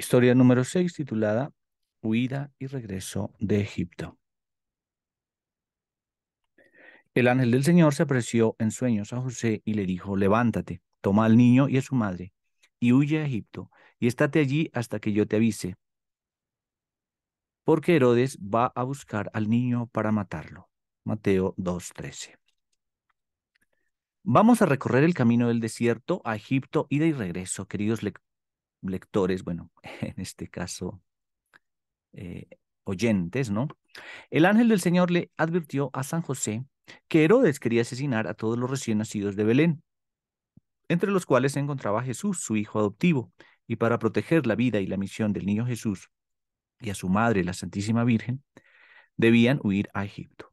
Historia número 6 titulada Huida y regreso de Egipto. El ángel del Señor se apareció en sueños a José y le dijo, levántate, toma al niño y a su madre, y huye a Egipto, y estate allí hasta que yo te avise, porque Herodes va a buscar al niño para matarlo. Mateo 2.13. Vamos a recorrer el camino del desierto a Egipto, ida y regreso, queridos, lectores lectores, bueno, en este caso, eh, oyentes, ¿no? El ángel del Señor le advirtió a San José que Herodes quería asesinar a todos los recién nacidos de Belén, entre los cuales se encontraba Jesús, su hijo adoptivo, y para proteger la vida y la misión del niño Jesús y a su madre, la Santísima Virgen, debían huir a Egipto.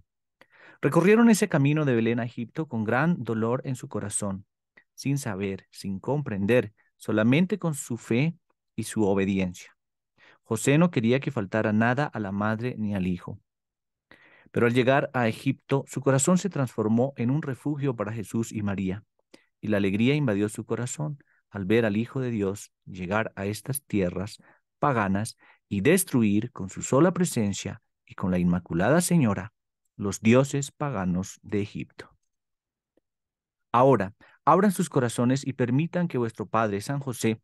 Recorrieron ese camino de Belén a Egipto con gran dolor en su corazón, sin saber, sin comprender solamente con su fe y su obediencia. José no quería que faltara nada a la madre ni al hijo. Pero al llegar a Egipto, su corazón se transformó en un refugio para Jesús y María, y la alegría invadió su corazón al ver al Hijo de Dios llegar a estas tierras paganas y destruir con su sola presencia y con la Inmaculada Señora los dioses paganos de Egipto. Ahora, Abran sus corazones y permitan que vuestro Padre San José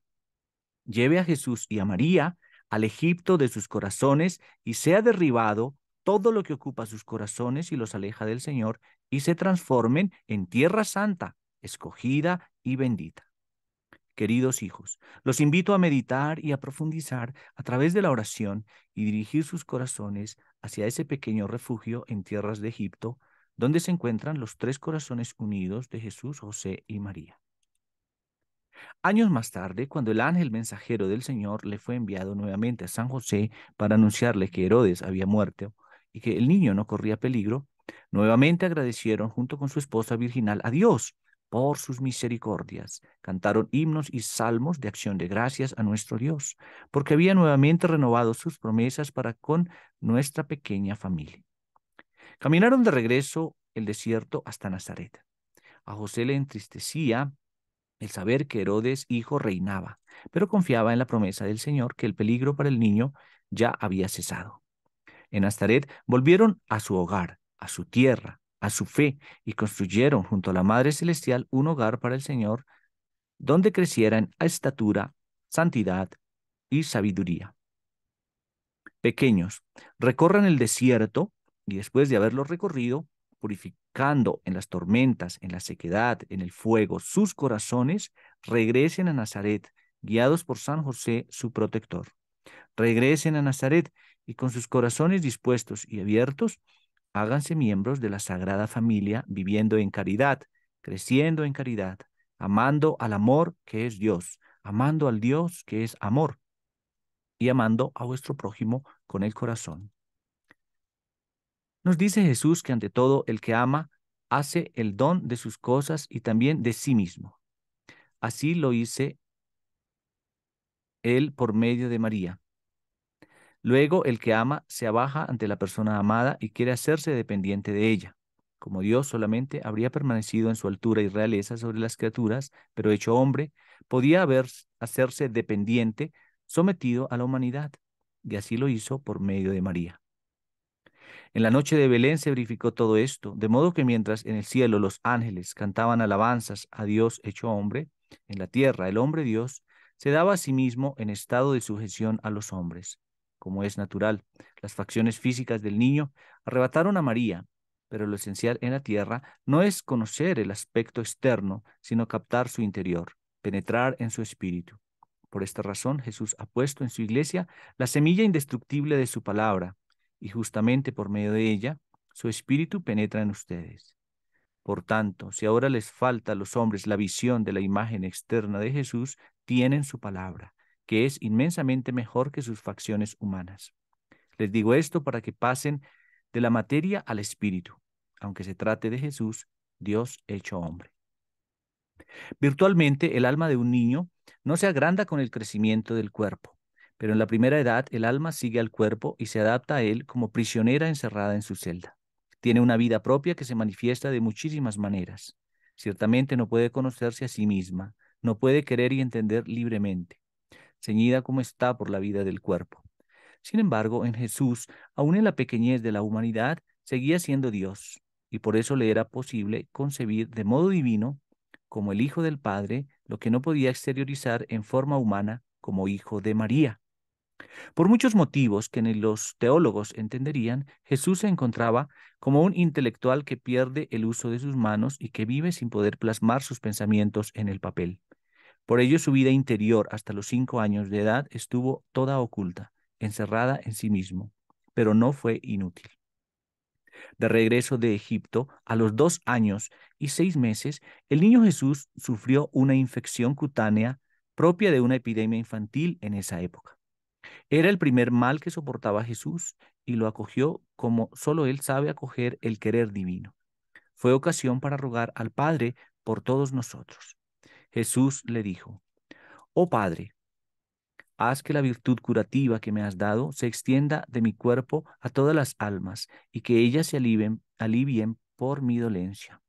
lleve a Jesús y a María al Egipto de sus corazones y sea derribado todo lo que ocupa sus corazones y los aleja del Señor y se transformen en tierra santa, escogida y bendita. Queridos hijos, los invito a meditar y a profundizar a través de la oración y dirigir sus corazones hacia ese pequeño refugio en tierras de Egipto donde se encuentran los tres corazones unidos de Jesús, José y María. Años más tarde, cuando el ángel mensajero del Señor le fue enviado nuevamente a San José para anunciarle que Herodes había muerto y que el niño no corría peligro, nuevamente agradecieron junto con su esposa virginal a Dios por sus misericordias. Cantaron himnos y salmos de acción de gracias a nuestro Dios, porque había nuevamente renovado sus promesas para con nuestra pequeña familia. Caminaron de regreso el desierto hasta Nazaret. A José le entristecía el saber que Herodes hijo reinaba, pero confiaba en la promesa del Señor que el peligro para el niño ya había cesado. En Nazaret volvieron a su hogar, a su tierra, a su fe, y construyeron junto a la Madre Celestial un hogar para el Señor, donde crecieran a estatura, santidad y sabiduría. Pequeños, recorran el desierto y después de haberlo recorrido, purificando en las tormentas, en la sequedad, en el fuego, sus corazones, regresen a Nazaret, guiados por San José, su protector. Regresen a Nazaret y con sus corazones dispuestos y abiertos, háganse miembros de la Sagrada Familia, viviendo en caridad, creciendo en caridad, amando al amor que es Dios, amando al Dios que es amor y amando a vuestro prójimo con el corazón. Nos dice Jesús que ante todo el que ama hace el don de sus cosas y también de sí mismo. Así lo hice él por medio de María. Luego el que ama se abaja ante la persona amada y quiere hacerse dependiente de ella. Como Dios solamente habría permanecido en su altura y realeza sobre las criaturas, pero hecho hombre, podía haber, hacerse dependiente, sometido a la humanidad, y así lo hizo por medio de María. En la noche de Belén se verificó todo esto, de modo que mientras en el cielo los ángeles cantaban alabanzas a Dios hecho hombre, en la tierra el hombre Dios se daba a sí mismo en estado de sujeción a los hombres. Como es natural, las facciones físicas del niño arrebataron a María, pero lo esencial en la tierra no es conocer el aspecto externo, sino captar su interior, penetrar en su espíritu. Por esta razón, Jesús ha puesto en su iglesia la semilla indestructible de su palabra, y justamente por medio de ella, su espíritu penetra en ustedes. Por tanto, si ahora les falta a los hombres la visión de la imagen externa de Jesús, tienen su palabra, que es inmensamente mejor que sus facciones humanas. Les digo esto para que pasen de la materia al espíritu, aunque se trate de Jesús, Dios hecho hombre. Virtualmente, el alma de un niño no se agranda con el crecimiento del cuerpo, pero en la primera edad el alma sigue al cuerpo y se adapta a él como prisionera encerrada en su celda. Tiene una vida propia que se manifiesta de muchísimas maneras. Ciertamente no puede conocerse a sí misma, no puede querer y entender libremente, ceñida como está por la vida del cuerpo. Sin embargo, en Jesús, aun en la pequeñez de la humanidad, seguía siendo Dios, y por eso le era posible concebir de modo divino, como el Hijo del Padre, lo que no podía exteriorizar en forma humana como Hijo de María. Por muchos motivos que ni los teólogos entenderían, Jesús se encontraba como un intelectual que pierde el uso de sus manos y que vive sin poder plasmar sus pensamientos en el papel. Por ello su vida interior hasta los cinco años de edad estuvo toda oculta, encerrada en sí mismo, pero no fue inútil. De regreso de Egipto, a los dos años y seis meses, el niño Jesús sufrió una infección cutánea propia de una epidemia infantil en esa época. Era el primer mal que soportaba Jesús y lo acogió como solo él sabe acoger el querer divino. Fue ocasión para rogar al Padre por todos nosotros. Jesús le dijo, Oh Padre, haz que la virtud curativa que me has dado se extienda de mi cuerpo a todas las almas y que ellas se alivien, alivien por mi dolencia.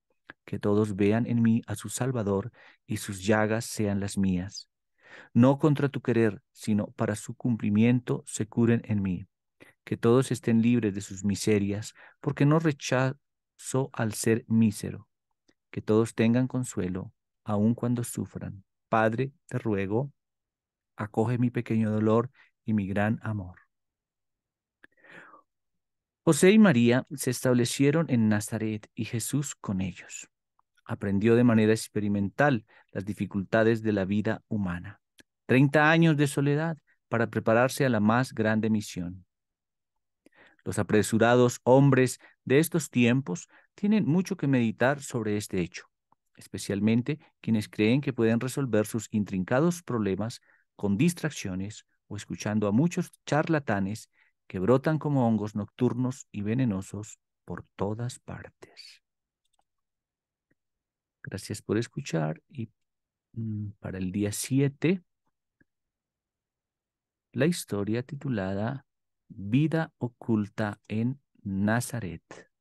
Que todos vean en mí a su Salvador y sus llagas sean las mías no contra tu querer, sino para su cumplimiento se curen en mí. Que todos estén libres de sus miserias, porque no rechazo al ser mísero. Que todos tengan consuelo, aun cuando sufran. Padre, te ruego, acoge mi pequeño dolor y mi gran amor. José y María se establecieron en Nazaret y Jesús con ellos. Aprendió de manera experimental las dificultades de la vida humana. 30 años de soledad para prepararse a la más grande misión. Los apresurados hombres de estos tiempos tienen mucho que meditar sobre este hecho, especialmente quienes creen que pueden resolver sus intrincados problemas con distracciones o escuchando a muchos charlatanes que brotan como hongos nocturnos y venenosos por todas partes. Gracias por escuchar y mm, para el día 7 la historia titulada Vida oculta en Nazaret.